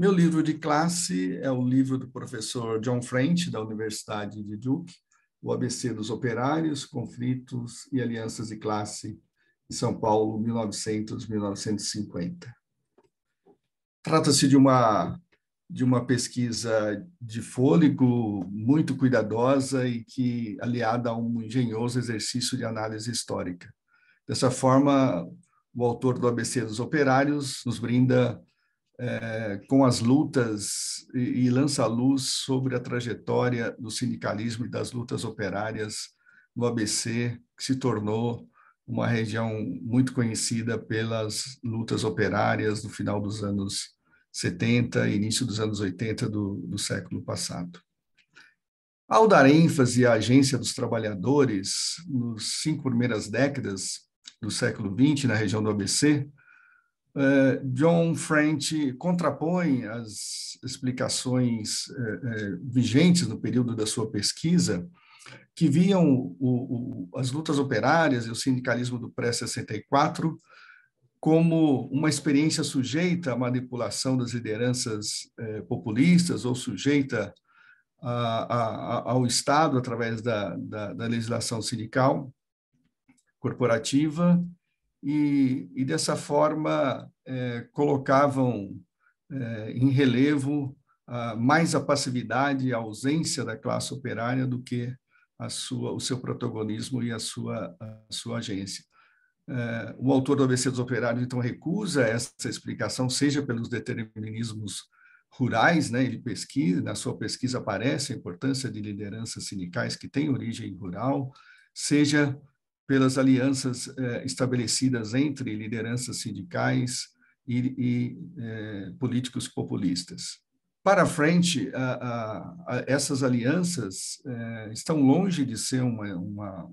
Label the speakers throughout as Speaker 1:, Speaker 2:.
Speaker 1: Meu livro de classe é o livro do professor John French, da Universidade de Duke, O ABC dos Operários, Conflitos e Alianças de Classe, em São Paulo, 1900-1950. Trata-se de uma de uma pesquisa de fôlego muito cuidadosa e que aliada a um engenhoso exercício de análise histórica. Dessa forma, o autor do ABC dos Operários nos brinda é, com as lutas e, e lança luz sobre a trajetória do sindicalismo e das lutas operárias no ABC, que se tornou uma região muito conhecida pelas lutas operárias no final dos anos 70 início dos anos 80 do, do século passado. Ao dar ênfase à agência dos trabalhadores nos cinco primeiras décadas do século XX na região do ABC, Uh, John French contrapõe as explicações uh, uh, vigentes no período da sua pesquisa, que viam o, o, as lutas operárias e o sindicalismo do pré-64 como uma experiência sujeita à manipulação das lideranças populistas ou sujeita a, a, ao Estado através da, da, da legislação sindical corporativa e, e dessa forma é, colocavam é, em relevo a, mais a passividade, a ausência da classe operária do que a sua, o seu protagonismo e a sua, a sua agência. É, o autor do ABC dos Operários, então, recusa essa explicação, seja pelos determinismos rurais, né? Ele pesquisa, na sua pesquisa aparece a importância de lideranças sindicais que têm origem rural, seja pelas alianças eh, estabelecidas entre lideranças sindicais e, e eh, políticos populistas. Para frente, a, a, a essas alianças eh, estão longe de ser uma, uma,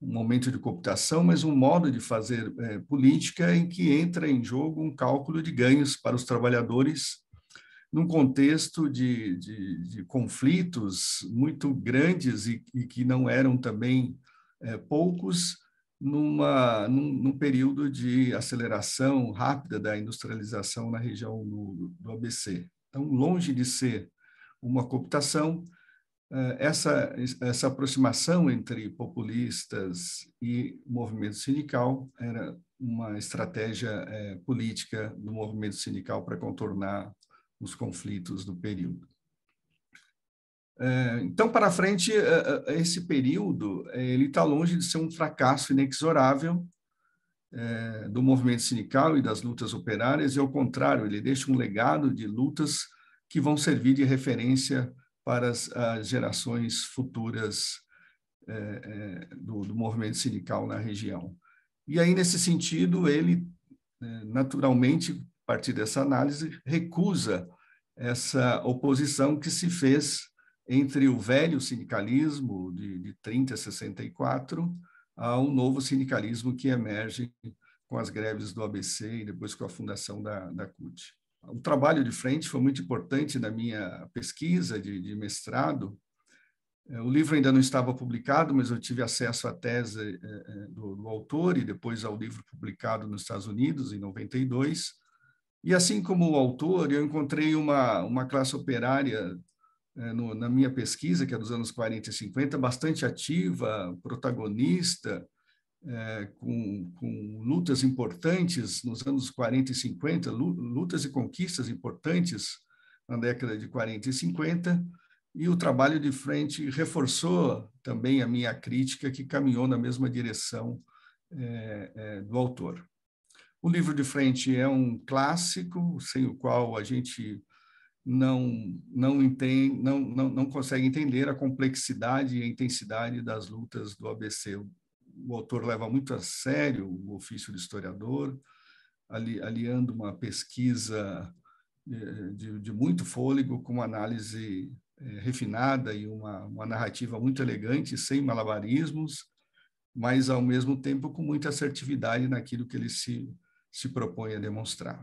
Speaker 1: um momento de cooptação, mas um modo de fazer eh, política em que entra em jogo um cálculo de ganhos para os trabalhadores num contexto de, de, de conflitos muito grandes e, e que não eram também é, poucos numa, num, num, período de aceleração rápida da industrialização na região do, do ABC. Então, longe de ser uma cooptação, é, essa, essa aproximação entre populistas e movimento sindical era uma estratégia é, política do movimento sindical para contornar os conflitos do período. É, então, para frente, é, é, esse período ele está longe de ser um fracasso inexorável do movimento sindical e das lutas operárias, e ao contrário, ele deixa um legado de lutas que vão servir de referência para as, gerações futuras do, do, movimento sindical na região. E aí, nesse sentido, ele, naturalmente, a partir dessa análise, recusa essa oposição que se fez entre o velho sindicalismo de, de 30 a 64 um novo sindicalismo que emerge com as greves do ABC e depois com a fundação da, da CUT. O trabalho de frente foi muito importante na minha pesquisa de, de mestrado. É, o livro ainda não estava publicado, mas eu tive acesso à tese é, é, do, do autor e depois ao livro publicado nos Estados Unidos, em 92. E assim como o autor, eu encontrei uma, uma classe operária é, no, na minha pesquisa, que é dos anos 40 e 50, bastante ativa, protagonista, é, com, com, lutas importantes nos anos 40 e 50, lutas e conquistas importantes na década de 40 e 50, e o trabalho de frente reforçou também a minha crítica, que caminhou na mesma direção é, é, do autor. O livro de frente é um clássico, sem o qual a gente não não, entende, não, não, não consegue entender a complexidade e a intensidade das lutas do ABC. O, o autor leva muito a sério o ofício de historiador, ali, aliando uma pesquisa eh, de, de, muito fôlego com uma análise eh, refinada e uma, uma narrativa muito elegante, sem malabarismos, mas ao mesmo tempo com muita assertividade naquilo que ele se, se propõe a demonstrar.